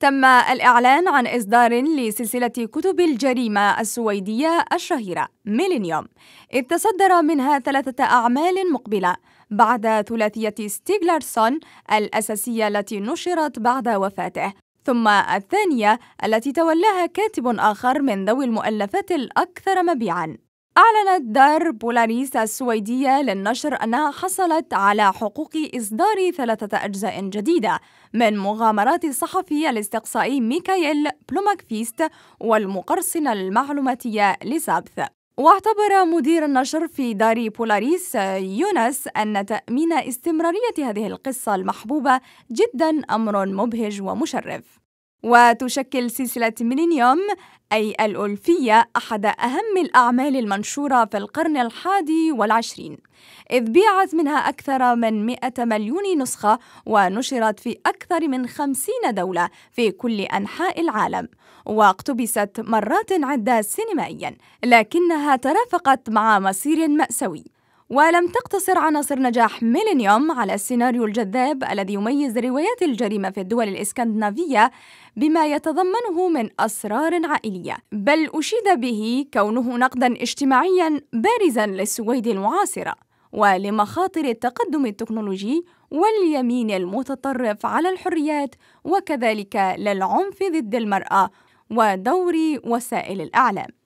تم الإعلان عن إصدار لسلسلة كتب الجريمة السويدية الشهيرة ميلينيوم إذ تصدر منها ثلاثة أعمال مقبلة بعد ثلاثية ستيغلارسون الأساسية التي نشرت بعد وفاته ثم الثانية التي تولاها كاتب آخر من ذوي المؤلفات الأكثر مبيعاً أعلنت دار بولاريس السويدية للنشر أنها حصلت على حقوق إصدار ثلاثة أجزاء جديدة من مغامرات الصحفي الاستقصائي ميكايل بلوماكفيست والمقرصنة المعلوماتية لسابث واعتبر مدير النشر في دار بولاريس يونس أن تأمين استمرارية هذه القصة المحبوبة جدا أمر مبهج ومشرف وتشكل سلسلة ميلينيوم أي الألفية أحد أهم الأعمال المنشورة في القرن الحادي والعشرين إذ بيعت منها أكثر من 100 مليون نسخة ونشرت في أكثر من 50 دولة في كل أنحاء العالم واقتبست مرات عدة سينمائيا لكنها ترافقت مع مصير مأسوي ولم تقتصر عناصر نجاح ميلينيوم على السيناريو الجذاب الذي يميز روايات الجريمة في الدول الإسكندنافية بما يتضمنه من أسرار عائلية بل أشيد به كونه نقدا اجتماعيا بارزا للسويد المعاصرة ولمخاطر التقدم التكنولوجي واليمين المتطرف على الحريات وكذلك للعنف ضد المرأة ودور وسائل الإعلام